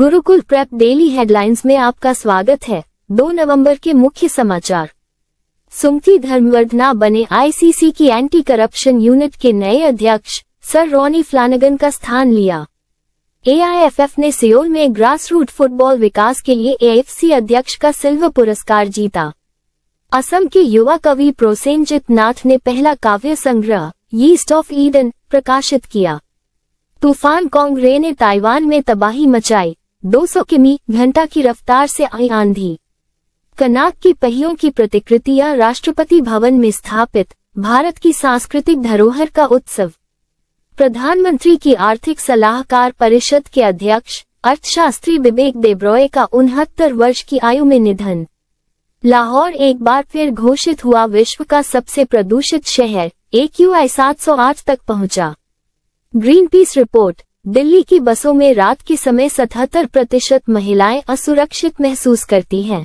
Gurukul prep daily headlines में आपका स्वागत है 2 नवंबर के मुख्य समाचार सुमती धर्मवर्धना बने आईसीसी की एंटी करप्शन यूनिट के नए अध्यक्ष सर रोनी फ्लानगन का स्थान लिया एआईएफएफ ने सियोल में ग्रासरूट फुटबॉल विकास के लिए एएफसी अध्यक्ष का सिल्वर पुरस्कार जीता असम के युवा कवि प्रोसेनजित नाथ ने पहला काव्य संग्रह यीस्ट ऑफ ईडन प्रकाशित किया तूफान कांग्रे ने ताइवान में तबाही मचाई 200 किमी घंटा की रफ्तार से आई आंधी कनाक की पहियों की प्रतिकृतियां राष्ट्रपति भवन में स्थापित भारत की सांस्कृतिक धरोहर का उत्सव प्रधानमंत्री की आर्थिक सलाहकार परिषद के अध्यक्ष अर्थशास्त्री विवेक देब्रॉय का उनहत्तर वर्ष की आयु में निधन लाहौर एक बार फिर घोषित हुआ विश्व का सबसे प्रदूषित शहर ए क्यू आई सात तक पहुंचा ग्रीन पीस रिपोर्ट दिल्ली की बसों में रात के समय सतहत्तर प्रतिशत महिलाएं असुरक्षित महसूस करती हैं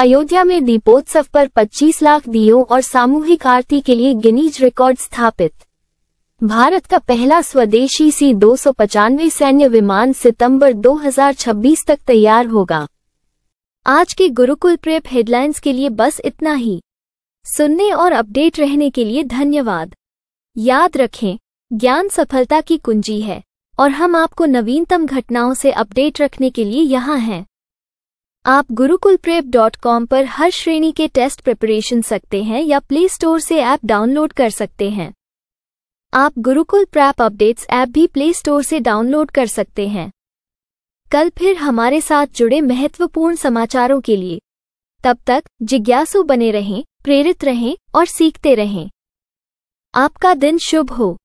अयोध्या में दीपोत्सव पर 25 लाख दीयों और सामूहिक आरती के लिए गिनीज रिकॉर्ड स्थापित भारत का पहला स्वदेशी सी दो सैन्य विमान सितंबर 2026 तक तैयार होगा आज के गुरुकुल प्रेप हेडलाइंस के लिए बस इतना ही सुनने और अपडेट रहने के लिए धन्यवाद याद रखें ज्ञान सफलता की कुंजी है और हम आपको नवीनतम घटनाओं से अपडेट रखने के लिए यहाँ हैं आप गुरुकुल प्रेप डॉट कॉम पर हर श्रेणी के टेस्ट प्रिपरेशन सकते हैं या प्ले स्टोर से ऐप डाउनलोड कर सकते हैं आप गुरुकुल प्रैप अपडेट्स ऐप भी प्ले स्टोर से डाउनलोड कर सकते हैं कल फिर हमारे साथ जुड़े महत्वपूर्ण समाचारों के लिए तब तक जिज्ञासु बने रहें प्रेरित रहें और सीखते रहें आपका दिन शुभ हो